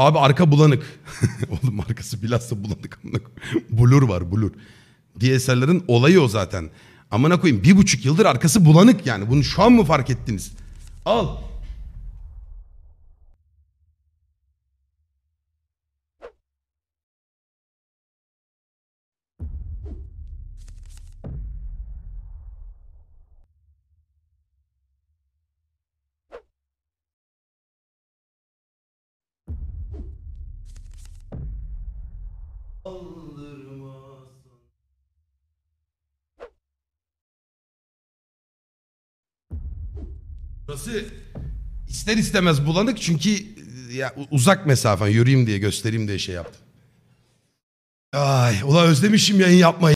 Abi arka bulanık. Oğlum arkası bilhassa bulanık. blur var blur. DSLR'ın olayı o zaten. Amına koyayım bir buçuk yıldır arkası bulanık yani. Bunu şu an mı fark ettiniz? Al. kaldırmasın. Burası ister istemez bulanık çünkü e, ya uzak mesafen yürüyeyim diye göstereyim diye şey yaptım. Ay ula özlemişim yayın yapmayı.